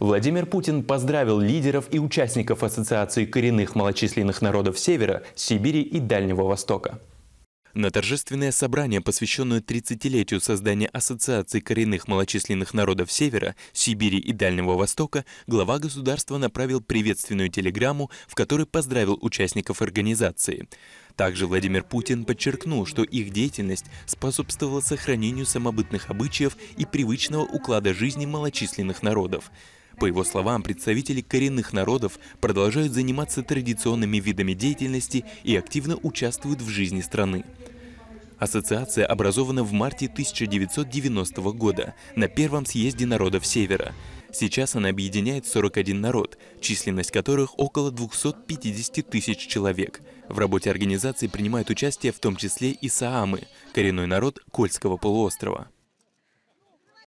Владимир Путин поздравил лидеров и участников Ассоциации коренных малочисленных народов Севера, Сибири и Дальнего Востока. На торжественное собрание, посвященное 30-летию создания Ассоциации коренных малочисленных народов Севера, Сибири и Дальнего Востока, глава государства направил приветственную телеграмму, в которой поздравил участников организации. Также Владимир Путин подчеркнул, что их деятельность способствовала сохранению самобытных обычаев и привычного уклада жизни малочисленных народов. По его словам, представители коренных народов продолжают заниматься традиционными видами деятельности и активно участвуют в жизни страны. Ассоциация образована в марте 1990 года на Первом съезде народов Севера. Сейчас она объединяет 41 народ, численность которых около 250 тысяч человек. В работе организации принимают участие в том числе и Саамы, коренной народ Кольского полуострова.